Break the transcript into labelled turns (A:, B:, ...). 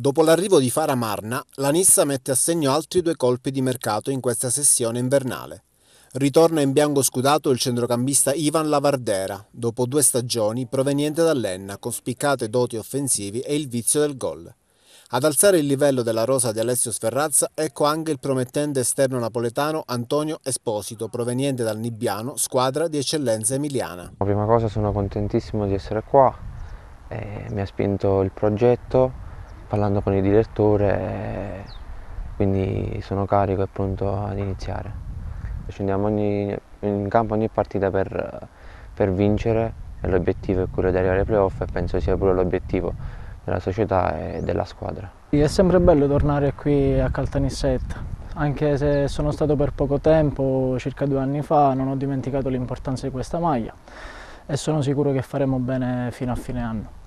A: Dopo l'arrivo di Fara Marna, la Nissa mette a segno altri due colpi di mercato in questa sessione invernale. Ritorna in bianco scudato il centrocampista Ivan Lavardera, dopo due stagioni proveniente dall'Enna con spiccate doti offensivi e il vizio del gol. Ad alzare il livello della rosa di Alessio Sferrazza ecco anche il promettente esterno napoletano Antonio Esposito, proveniente dal Nibbiano, squadra di eccellenza emiliana.
B: La prima cosa sono contentissimo di essere qua, eh, mi ha spinto il progetto, parlando con il direttore, quindi sono carico e pronto ad iniziare. Scendiamo ogni, in campo ogni partita per, per vincere e l'obiettivo è quello di arrivare ai playoff e penso sia pure l'obiettivo della società e della squadra.
C: È sempre bello tornare qui a Caltanissetta anche se sono stato per poco tempo, circa due anni fa, non ho dimenticato l'importanza di questa maglia e sono sicuro che faremo bene fino a fine anno.